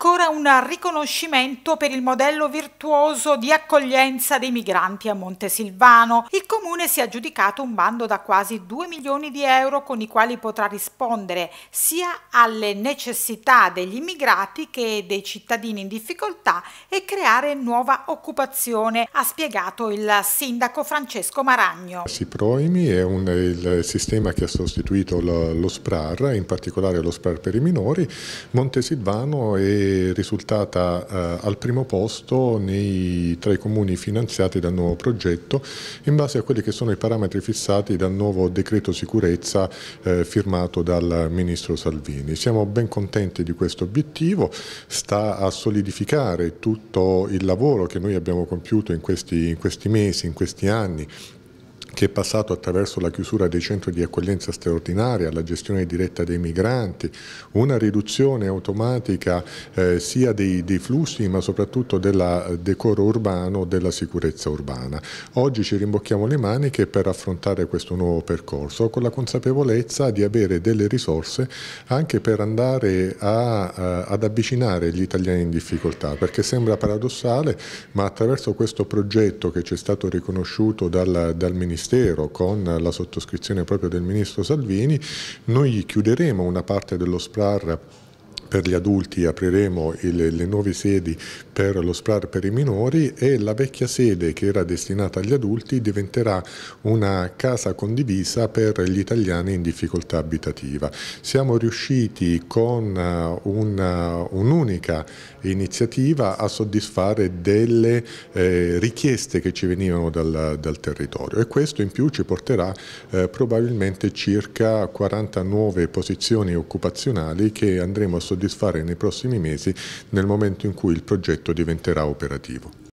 ancora un riconoscimento per il modello virtuoso di accoglienza dei migranti a Montesilvano. Il comune si è aggiudicato un bando da quasi 2 milioni di euro con i quali potrà rispondere sia alle necessità degli immigrati che dei cittadini in difficoltà e creare nuova occupazione, ha spiegato il sindaco Francesco Maragno. Siproimi è un, il sistema che ha sostituito lo, lo SPRAR, in particolare lo SPRAR per i minori. Montesilvano è risultata eh, al primo posto nei, tra i comuni finanziati dal nuovo progetto in base a quelli che sono i parametri fissati dal nuovo decreto sicurezza eh, firmato dal Ministro Salvini. Siamo ben contenti di questo obiettivo, sta a solidificare tutto il lavoro che noi abbiamo compiuto in questi, in questi mesi, in questi anni che è passato attraverso la chiusura dei centri di accoglienza straordinaria, la gestione diretta dei migranti, una riduzione automatica eh, sia dei, dei, flussi ma soprattutto del eh, decoro urbano, della sicurezza urbana. Oggi ci rimbocchiamo le maniche per affrontare questo nuovo percorso con la consapevolezza di avere delle risorse anche per andare a, eh, ad avvicinare gli italiani in difficoltà, perché sembra paradossale ma attraverso questo progetto che ci è stato riconosciuto dal, dal Ministero Ministero con la sottoscrizione proprio del Ministro Salvini, noi chiuderemo una parte dello SPRAR per gli adulti apriremo il, le nuove sedi per lo SPRAR per i minori e la vecchia sede che era destinata agli adulti diventerà una casa condivisa per gli italiani in difficoltà abitativa. Siamo riusciti con eh, eh, un'unica un iniziativa a soddisfare delle eh, richieste che ci venivano dal, dal, territorio e questo in più ci porterà eh, probabilmente circa 40 nuove posizioni occupazionali che andremo a soddisfare soddisfare nei prossimi mesi nel momento in cui il progetto diventerà operativo.